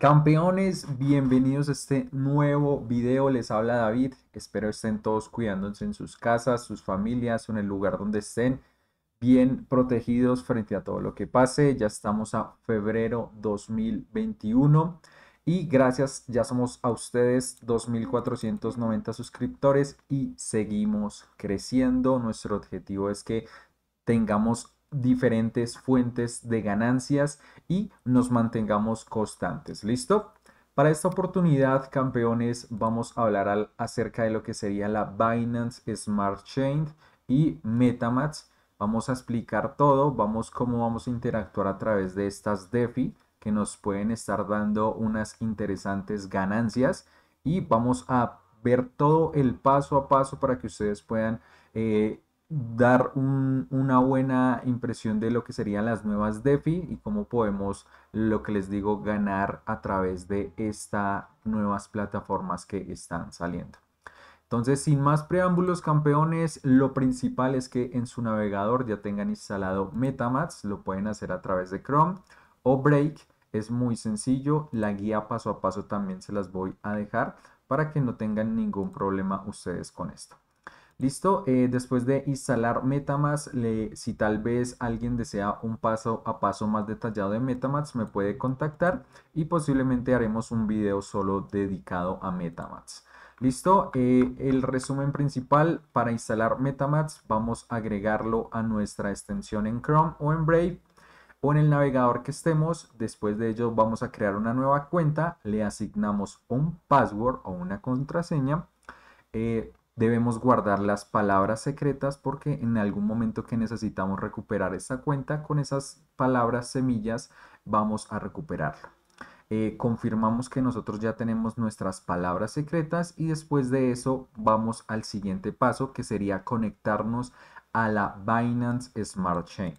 Campeones, bienvenidos a este nuevo video. Les habla David. Espero estén todos cuidándose en sus casas, sus familias en el lugar donde estén, bien protegidos frente a todo lo que pase. Ya estamos a febrero 2021 y gracias, ya somos a ustedes 2490 suscriptores y seguimos creciendo. Nuestro objetivo es que tengamos diferentes fuentes de ganancias y nos mantengamos constantes. ¿Listo? Para esta oportunidad, campeones, vamos a hablar acerca de lo que sería la Binance Smart Chain y MetaMask. Vamos a explicar todo, vamos cómo vamos a interactuar a través de estas DeFi que nos pueden estar dando unas interesantes ganancias y vamos a ver todo el paso a paso para que ustedes puedan eh, dar una buena impresión de lo que serían las nuevas DeFi y cómo podemos, lo que les digo, ganar a través de estas nuevas plataformas que están saliendo. Entonces, sin más preámbulos, campeones, lo principal es que en su navegador ya tengan instalado MetaMask, lo pueden hacer a través de Chrome o Break, es muy sencillo, la guía paso a paso también se las voy a dejar para que no tengan ningún problema ustedes con esto. Listo, eh, después de instalar Metamask, si tal vez alguien desea un paso a paso más detallado de Metamask, me puede contactar y posiblemente haremos un video solo dedicado a Metamask. Listo, eh, el resumen principal para instalar Metamask, vamos a agregarlo a nuestra extensión en Chrome o en Brave o en el navegador que estemos. Después de ello vamos a crear una nueva cuenta, le asignamos un password o una contraseña. Eh, Debemos guardar las palabras secretas porque en algún momento que necesitamos recuperar esa cuenta, con esas palabras semillas vamos a recuperarla. Eh, confirmamos que nosotros ya tenemos nuestras palabras secretas y después de eso vamos al siguiente paso que sería conectarnos a la Binance Smart Chain.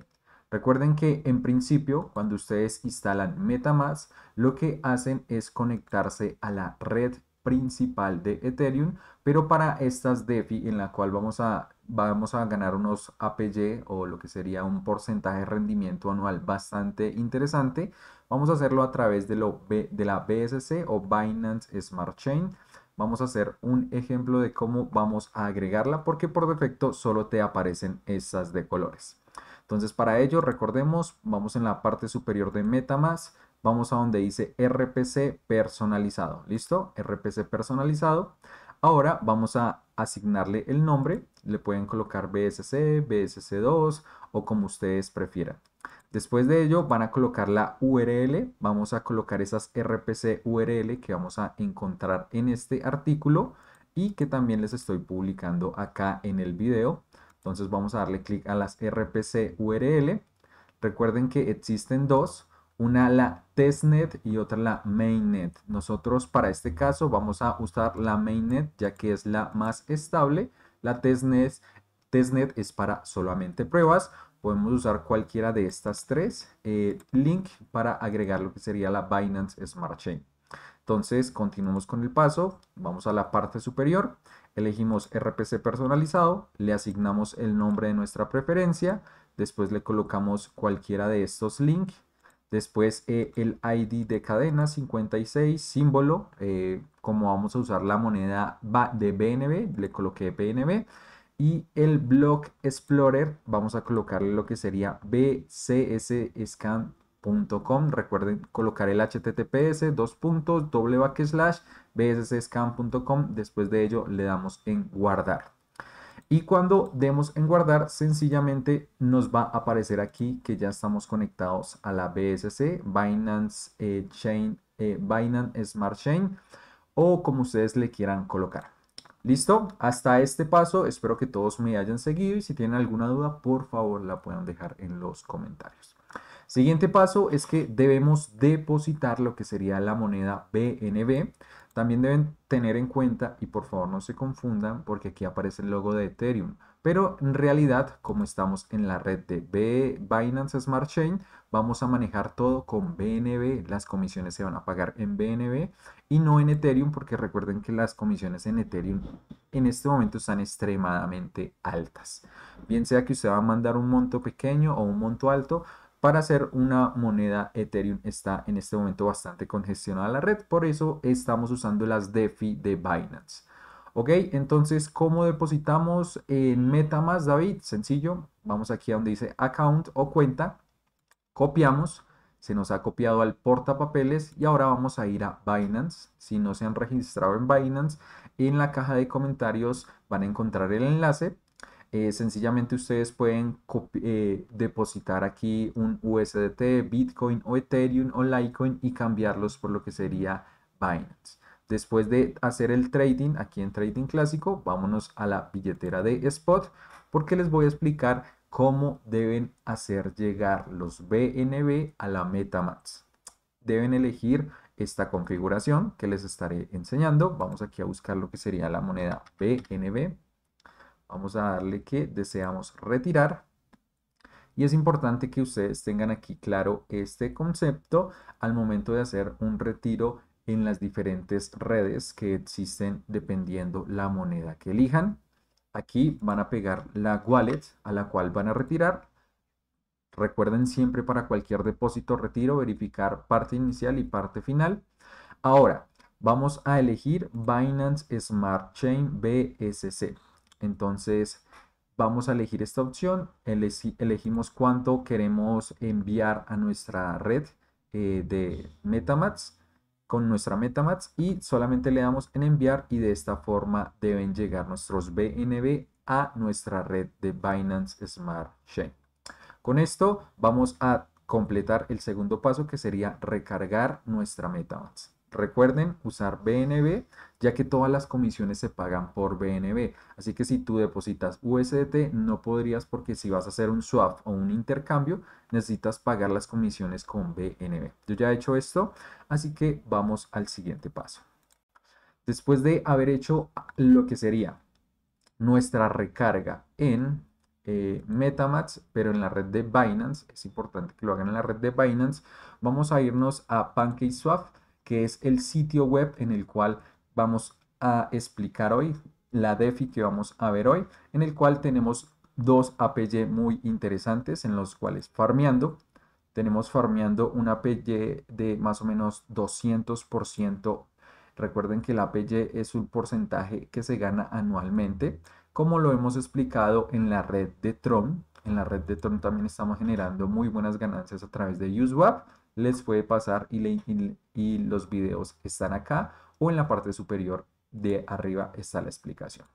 Recuerden que en principio cuando ustedes instalan Metamask lo que hacen es conectarse a la red principal de Ethereum, pero para estas DeFi en la cual vamos a, vamos a ganar unos APY o lo que sería un porcentaje de rendimiento anual bastante interesante, vamos a hacerlo a través de, lo, de la BSC o Binance Smart Chain. Vamos a hacer un ejemplo de cómo vamos a agregarla porque por defecto solo te aparecen esas de colores. Entonces para ello recordemos, vamos en la parte superior de MetaMask, vamos a donde dice RPC personalizado. ¿Listo? RPC personalizado. Ahora vamos a asignarle el nombre. Le pueden colocar BSC, BSC2 o como ustedes prefieran. Después de ello van a colocar la URL. Vamos a colocar esas RPC URL que vamos a encontrar en este artículo y que también les estoy publicando acá en el video. Entonces vamos a darle clic a las RPC URL. Recuerden que existen dos una la testnet y otra la mainnet. Nosotros para este caso vamos a usar la mainnet ya que es la más estable. La testnet, testnet es para solamente pruebas. Podemos usar cualquiera de estas tres. Eh, link para agregar lo que sería la Binance Smart Chain. Entonces continuamos con el paso. Vamos a la parte superior. Elegimos RPC personalizado. Le asignamos el nombre de nuestra preferencia. Después le colocamos cualquiera de estos links Después eh, el ID de cadena 56, símbolo, eh, como vamos a usar la moneda de BNB, le coloqué BNB. Y el block explorer, vamos a colocarle lo que sería bcsscan.com. Recuerden colocar el https, dos puntos, doble backslash, bcsscan.com. Después de ello le damos en guardar. Y cuando demos en guardar, sencillamente nos va a aparecer aquí que ya estamos conectados a la BSC, Binance eh, Chain, eh, Binance Smart Chain, o como ustedes le quieran colocar. Listo, hasta este paso espero que todos me hayan seguido y si tienen alguna duda por favor la puedan dejar en los comentarios. Siguiente paso es que debemos depositar lo que sería la moneda BNB. También deben tener en cuenta, y por favor no se confundan, porque aquí aparece el logo de Ethereum. Pero en realidad, como estamos en la red de Binance Smart Chain, vamos a manejar todo con BNB. Las comisiones se van a pagar en BNB y no en Ethereum, porque recuerden que las comisiones en Ethereum en este momento están extremadamente altas. Bien sea que usted va a mandar un monto pequeño o un monto alto, para hacer una moneda Ethereum está en este momento bastante congestionada la red, por eso estamos usando las DeFi de Binance. Ok, entonces, ¿cómo depositamos en MetaMask, David? Sencillo, vamos aquí a donde dice account o cuenta, copiamos, se nos ha copiado al portapapeles y ahora vamos a ir a Binance. Si no se han registrado en Binance, en la caja de comentarios van a encontrar el enlace eh, sencillamente ustedes pueden eh, depositar aquí un USDT, Bitcoin o Ethereum o Litecoin y cambiarlos por lo que sería Binance. Después de hacer el trading, aquí en trading clásico, vámonos a la billetera de Spot porque les voy a explicar cómo deben hacer llegar los BNB a la Metamask. Deben elegir esta configuración que les estaré enseñando. Vamos aquí a buscar lo que sería la moneda BNB. Vamos a darle que deseamos retirar. Y es importante que ustedes tengan aquí claro este concepto al momento de hacer un retiro en las diferentes redes que existen dependiendo la moneda que elijan. Aquí van a pegar la wallet a la cual van a retirar. Recuerden siempre para cualquier depósito retiro verificar parte inicial y parte final. Ahora, vamos a elegir Binance Smart Chain BSC. Entonces vamos a elegir esta opción, elegimos cuánto queremos enviar a nuestra red eh, de MetaMats con nuestra MetaMats y solamente le damos en enviar y de esta forma deben llegar nuestros BNB a nuestra red de Binance Smart Chain. Con esto vamos a completar el segundo paso que sería recargar nuestra MetaMask. Recuerden usar BNB, ya que todas las comisiones se pagan por BNB. Así que si tú depositas USDT, no podrías porque si vas a hacer un swap o un intercambio, necesitas pagar las comisiones con BNB. Yo ya he hecho esto, así que vamos al siguiente paso. Después de haber hecho lo que sería nuestra recarga en eh, Metamask, pero en la red de Binance, es importante que lo hagan en la red de Binance, vamos a irnos a PancakeSwap que es el sitio web en el cual vamos a explicar hoy, la DeFi que vamos a ver hoy, en el cual tenemos dos APY muy interesantes en los cuales farmeando, tenemos farmeando un APY de más o menos 200%. Recuerden que el APY es un porcentaje que se gana anualmente, como lo hemos explicado en la red de Tron. En la red de Tron también estamos generando muy buenas ganancias a través de UseWeb les puede pasar y, los videos están acá o en la parte superior de arriba está la explicación.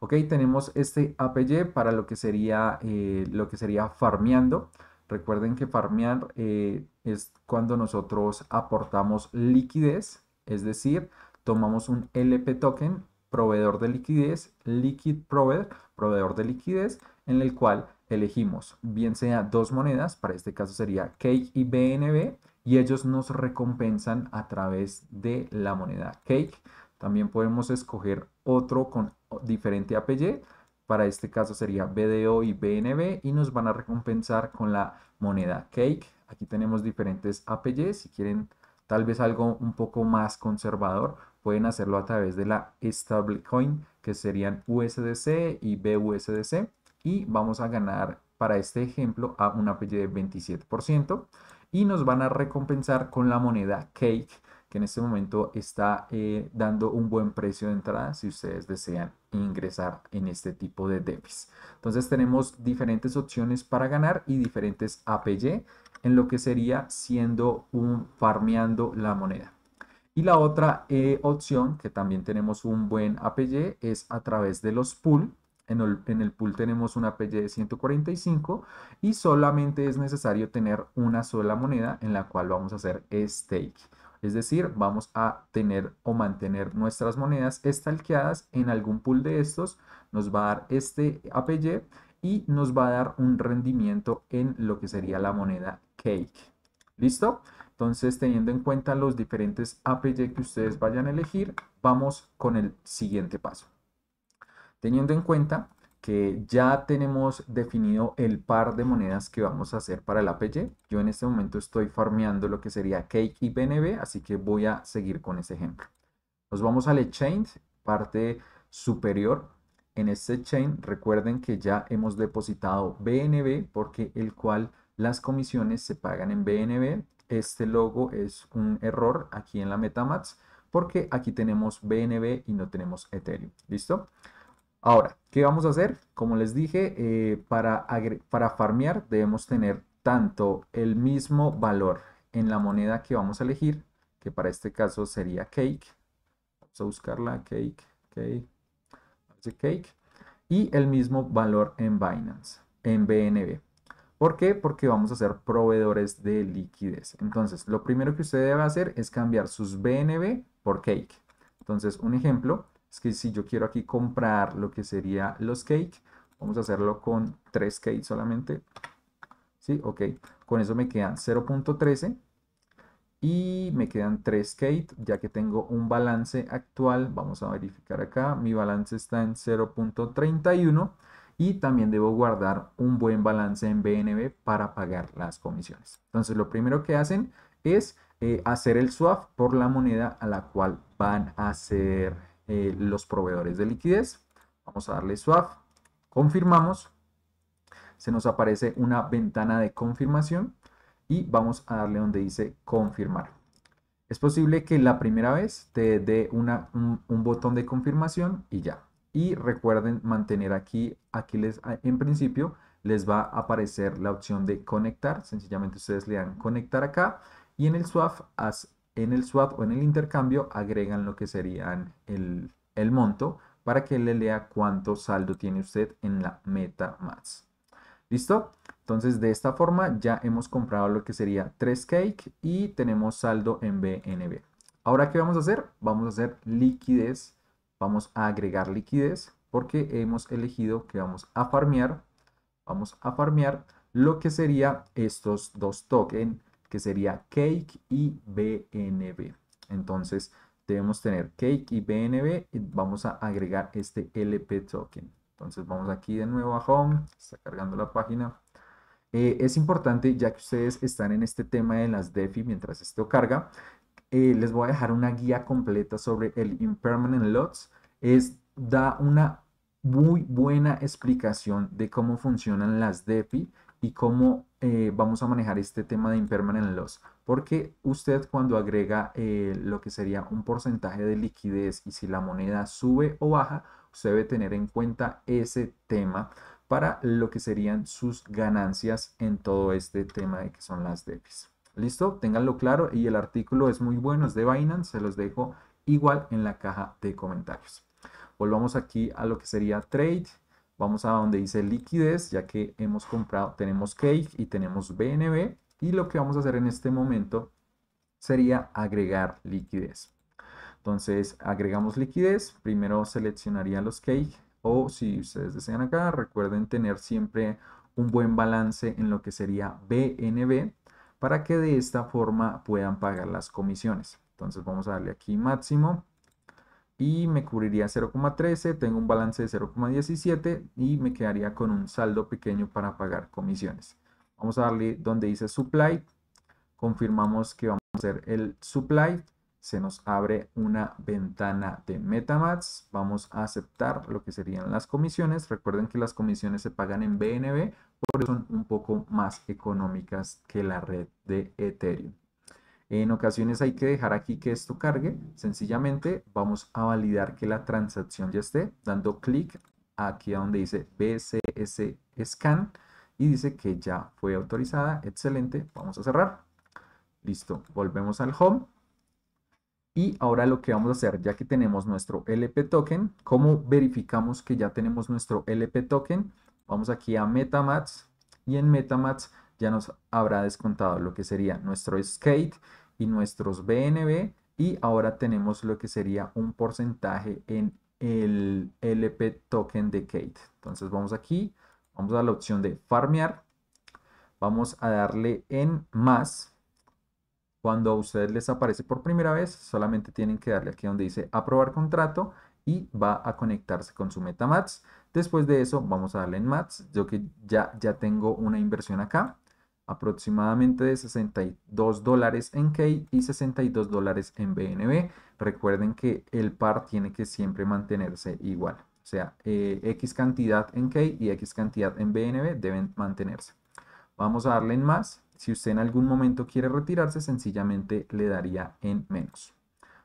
Ok, tenemos este APY para lo que sería, eh, lo que sería farmeando. Recuerden que farmear eh, es cuando nosotros aportamos liquidez, es decir, tomamos un LP token, proveedor de liquidez, liquid provider, proveedor de liquidez, en el cual elegimos bien sea dos monedas, para este caso sería Cake y BNB, y ellos nos recompensan a través de la moneda Cake. También podemos escoger otro con diferente APY, para este caso sería BDO y BNB, y nos van a recompensar con la moneda Cake. Aquí tenemos diferentes APY, si quieren tal vez algo un poco más conservador, pueden hacerlo a través de la stablecoin, que serían USDC y BUSDC y vamos a ganar para este ejemplo a un APY de 27% y nos van a recompensar con la moneda Cake que en este momento está eh, dando un buen precio de entrada si ustedes desean ingresar en este tipo de DeFi Entonces tenemos diferentes opciones para ganar y diferentes APY en lo que sería siendo un farmeando la moneda. Y la otra eh, opción que también tenemos un buen APY es a través de los pool en el, pool tenemos un APY de 145 y solamente es necesario tener una sola moneda en la cual vamos a hacer stake. Es decir, vamos a tener o mantener nuestras monedas stalkeadas en algún pool de estos. Nos va a dar este APY y nos va a dar un rendimiento en lo que sería la moneda Cake. ¿Listo? Entonces, teniendo en cuenta los diferentes APY que ustedes vayan a elegir, vamos con el siguiente paso teniendo en cuenta que ya tenemos definido el par de monedas que vamos a hacer para el APY. Yo en este momento estoy farmeando lo que sería Cake y BNB, así que voy a seguir con ese ejemplo. Nos vamos al chain, parte superior. En este chain recuerden que ya hemos depositado BNB porque el cual las comisiones se pagan en BNB. Este logo es un error aquí en la Metamask, porque aquí tenemos BNB y no tenemos Ethereum. ¿Listo? Ahora, ¿qué vamos a hacer? Como les dije, eh, para, para farmear debemos tener tanto el mismo valor en la moneda que vamos a elegir, que para este caso sería cake. Vamos a buscarla, cake, cake, cake. Y el mismo valor en Binance, en BNB. ¿Por qué? Porque vamos a ser proveedores de liquidez. Entonces, lo primero que usted debe hacer es cambiar sus BNB por cake. Entonces, un ejemplo, es que si yo quiero aquí comprar lo que sería los cake, vamos a hacerlo con 3 cake solamente. Sí, ok. Con eso me quedan 0.13 y me quedan 3 CAKE, ya que tengo un balance actual, vamos a verificar acá, mi balance está en 0.31 y también debo guardar un buen balance en BNB para pagar las comisiones. Entonces lo primero que hacen es eh, hacer el swap por la moneda a la cual van a hacer eh, los proveedores de liquidez. Vamos a darle swap, confirmamos, se nos aparece una ventana de confirmación y vamos a darle donde dice confirmar. Es posible que la primera vez te dé un, botón de confirmación y ya. Y recuerden mantener aquí, aquí les, en principio les va a aparecer la opción de conectar. Sencillamente ustedes le dan conectar acá y en el swap haz en el swap o en el intercambio agregan lo que serían el, el monto para que le lea cuánto saldo tiene usted en la meta más. ¿Listo? Entonces de esta forma ya hemos comprado lo que sería 3Cake y tenemos saldo en BNB. Ahora ¿qué vamos a hacer? Vamos a hacer liquidez, vamos a agregar liquidez porque hemos elegido que vamos a farmear, vamos a farmear lo que sería estos dos tokens que sería cake y bnb. Entonces debemos tener cake y bnb y vamos a agregar este lp token. Entonces vamos aquí de nuevo a home, está cargando la página. Eh, es importante, ya que ustedes están en este tema de las DeFi mientras esto carga, eh, les voy a dejar una guía completa sobre el Impermanent Lots. Es, da una muy buena explicación de cómo funcionan las DeFi y cómo eh, vamos a manejar este tema de impermanent loss. Porque usted cuando agrega eh, lo que sería un porcentaje de liquidez y si la moneda sube o baja, usted debe tener en cuenta ese tema para lo que serían sus ganancias en todo este tema de que son las DEPIs. ¿Listo? Ténganlo claro y el artículo es muy bueno, es de Binance, se los dejo igual en la caja de comentarios. Volvamos aquí a lo que sería trade Vamos a donde dice liquidez, ya que hemos comprado, tenemos Cake y tenemos BNB. Y lo que vamos a hacer en este momento sería agregar liquidez. Entonces agregamos liquidez, primero seleccionaría los Cake o si ustedes desean acá, recuerden tener siempre un buen balance en lo que sería BNB para que de esta forma puedan pagar las comisiones. Entonces vamos a darle aquí máximo y me cubriría 0,13, tengo un balance de 0,17 y me quedaría con un saldo pequeño para pagar comisiones. Vamos a darle donde dice supply, confirmamos que vamos a hacer el supply, se nos abre una ventana de metamats, vamos a aceptar lo que serían las comisiones, recuerden que las comisiones se pagan en BNB, por eso son un poco más económicas que la red de Ethereum. En ocasiones hay que dejar aquí que esto cargue. Sencillamente vamos a validar que la transacción ya esté, dando clic aquí donde dice BCS Scan y dice que ya fue autorizada. Excelente, vamos a cerrar. Listo, volvemos al home. Y ahora lo que vamos a hacer, ya que tenemos nuestro LP token, ¿cómo verificamos que ya tenemos nuestro LP token? Vamos aquí a MetaMask y en Metamats ya nos habrá descontado lo que sería nuestro skate y nuestros BNB y ahora tenemos lo que sería un porcentaje en el LP token de Kate. Entonces vamos aquí, vamos a la opción de farmear, vamos a darle en más. Cuando a ustedes les aparece por primera vez, solamente tienen que darle aquí donde dice aprobar contrato y va a conectarse con su MetaMats. Después de eso, vamos a darle en Mats. Yo que ya, ya tengo una inversión acá aproximadamente de 62 dólares en K y 62 dólares en BNB. Recuerden que el par tiene que siempre mantenerse igual. O sea, eh, X cantidad en K y X cantidad en BNB deben mantenerse. Vamos a darle en más. Si usted en algún momento quiere retirarse, sencillamente le daría en menos.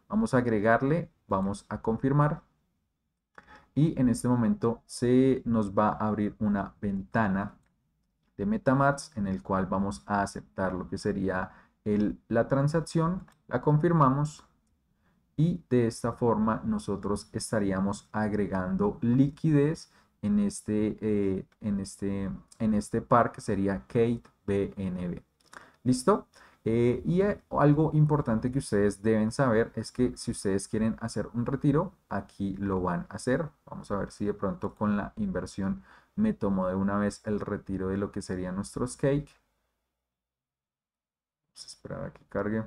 Vamos a agregarle, vamos a confirmar. Y en este momento se nos va a abrir una ventana de MetaMask en el cual vamos a aceptar lo que sería la transacción, la confirmamos y de esta forma nosotros estaríamos agregando liquidez en este, eh, en este, en este par que sería Kate BNB. ¿Listo? Eh, y eh, algo importante que ustedes deben saber es que si ustedes quieren hacer un retiro, aquí lo van a hacer. Vamos a ver si de pronto con la inversión me tomó de una vez el retiro de lo que sería nuestro skate. Vamos pues, a esperar a que cargue.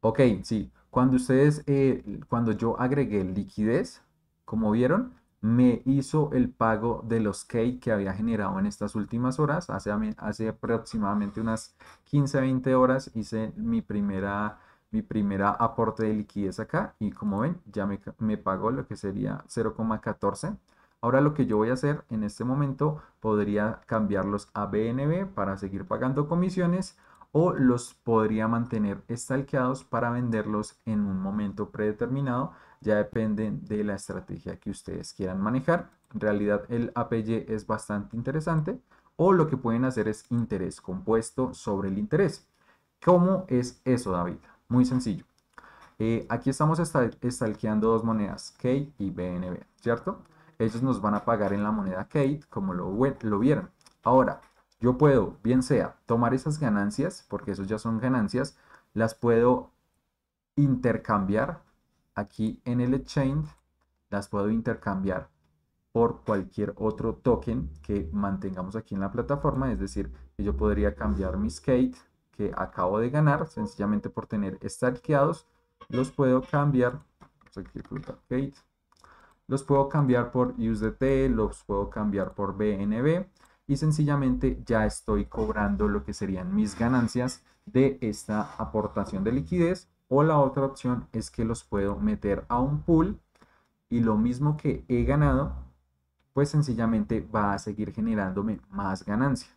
Ok, sí. Cuando ustedes, eh, cuando yo agregué liquidez, como vieron, me hizo el pago de los cake que había generado en estas últimas horas. Hace, hace aproximadamente unas 15, 20 horas hice mi primera mi primera aporte de liquidez acá y como ven ya me, me pagó lo que sería 0,14 Ahora lo que yo voy a hacer en este momento podría cambiarlos a BNB para seguir pagando comisiones o los podría mantener estalqueados para venderlos en un momento predeterminado. Ya depende de la estrategia que ustedes quieran manejar. En realidad el APY es bastante interesante o lo que pueden hacer es interés compuesto sobre el interés. ¿Cómo es eso, David? Muy sencillo. Eh, aquí estamos estalqueando dos monedas, K y BNB, ¿cierto? ellos nos van a pagar en la moneda Kate, como lo, lo vieron. Ahora, yo puedo, bien sea, tomar esas ganancias, porque esas ya son ganancias, las puedo intercambiar aquí en el exchange, las puedo intercambiar por cualquier otro token que mantengamos aquí en la plataforma, es decir, yo podría cambiar mis Kate que acabo de ganar, sencillamente por tener stalkeados, los puedo cambiar, aquí Kate, los puedo cambiar por USDT, los puedo cambiar por BNB y sencillamente ya estoy cobrando lo que serían mis ganancias de esta aportación de liquidez o la otra opción es que los puedo meter a un pool y lo mismo que he ganado pues sencillamente va a seguir generándome más ganancia.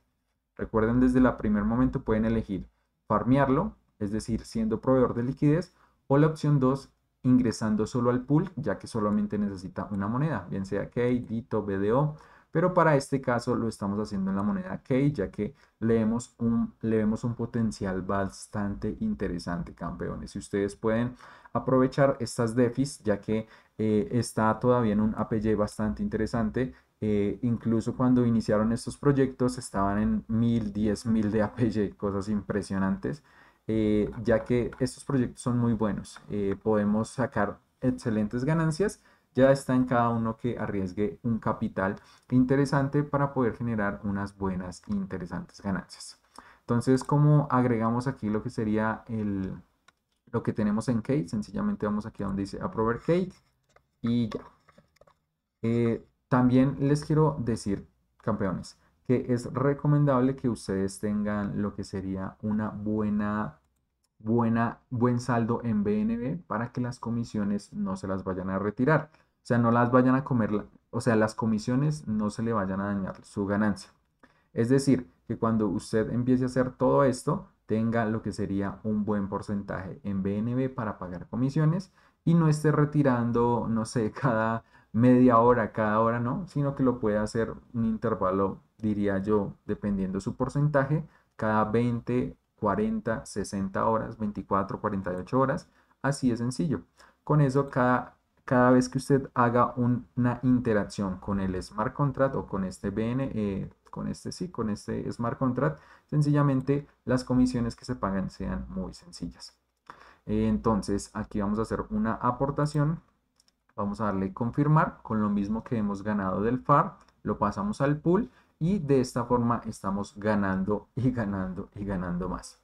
Recuerden desde el primer momento pueden elegir farmearlo, es decir, siendo proveedor de liquidez, o la opción 2 ingresando solo al pool, ya que solamente necesita una moneda, bien sea Key, Dito, BDO, pero para este caso lo estamos haciendo en la moneda Key, ya que le vemos un, le un potencial bastante interesante, campeones. Si ustedes pueden aprovechar estas DEFIs, ya que eh, está todavía en un APY bastante interesante, eh, incluso cuando iniciaron estos proyectos estaban en 1000, 10000 de APY, cosas impresionantes. Eh, ya que estos proyectos son muy buenos. Eh, podemos sacar excelentes ganancias, ya está en cada uno que arriesgue un capital interesante para poder generar unas buenas, interesantes ganancias. Entonces, como agregamos aquí lo que sería el, lo que tenemos en Cake, sencillamente vamos aquí a donde dice Approver Cake y ya. Eh, también les quiero decir, campeones, que es recomendable que ustedes tengan lo que sería una buena, buena, buen saldo en BNB para que las comisiones no se las vayan a retirar. O sea, no las vayan a comer, o sea, las comisiones no se le vayan a dañar su ganancia. Es decir, que cuando usted empiece a hacer todo esto, tenga lo que sería un buen porcentaje en BNB para pagar comisiones y no esté retirando, no sé, cada media hora cada hora, no, sino que lo puede hacer un intervalo, diría yo, dependiendo su porcentaje, cada 20, 40, 60 horas, 24, 48 horas, así de sencillo. Con eso, cada, cada vez que usted haga una interacción con el smart contract o con este BN, eh, con este sí, con este smart contract, sencillamente las comisiones que se pagan sean muy sencillas. Entonces, aquí vamos a hacer una aportación Vamos a darle confirmar con lo mismo que hemos ganado del FAR. Lo pasamos al pool y de esta forma estamos ganando y ganando y ganando más.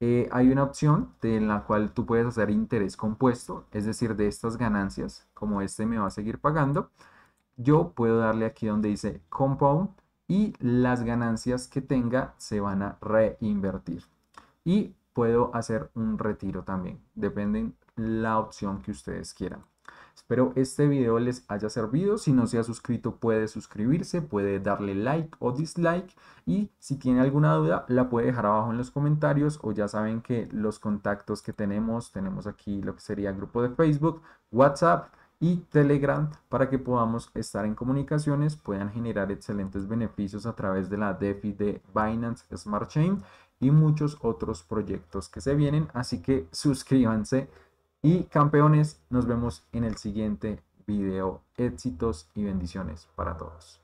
Eh, hay una opción de, en la cual tú puedes hacer interés compuesto, es decir, de estas ganancias, como este me va a seguir pagando, yo puedo darle aquí donde dice compound y las ganancias que tenga se van a reinvertir. Y puedo hacer un retiro también, de la opción que ustedes quieran. Espero este video les haya servido. Si no se ha suscrito puede suscribirse, puede darle like o dislike y si tiene alguna duda la puede dejar abajo en los comentarios o ya saben que los contactos que tenemos, tenemos aquí lo que sería grupo de Facebook, WhatsApp y Telegram para que podamos estar en comunicaciones, puedan generar excelentes beneficios a través de la DeFi de Binance Smart Chain y muchos otros proyectos que se vienen, así que suscríbanse y campeones, nos vemos en el siguiente video. Éxitos y bendiciones para todos.